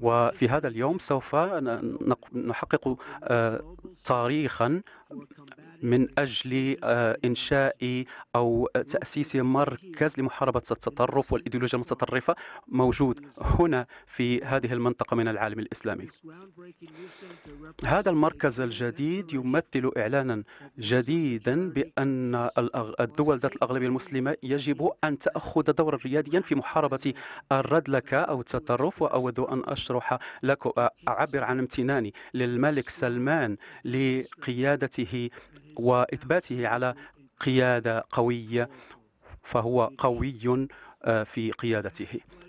وفي هذا اليوم سوف نحقق آه، تاريخا من أجل آه، إنشاء أو تأسيس مركز لمحاربة التطرف والإيديولوجيا المتطرفة موجود هنا في هذه المنطقة من العالم الإسلامي هذا المركز الجديد يمثل إعلانا جديدا بأن الدول ذات الأغلبية المسلمة يجب أن تأخذ دورا رياديا في محاربة الردلكة أو التطرف وأود أن أشرح لكم أعبر عن امتناني للملك سلمان لقيادته وإثباته على قيادة قوية فهو قوي آه، في قيادته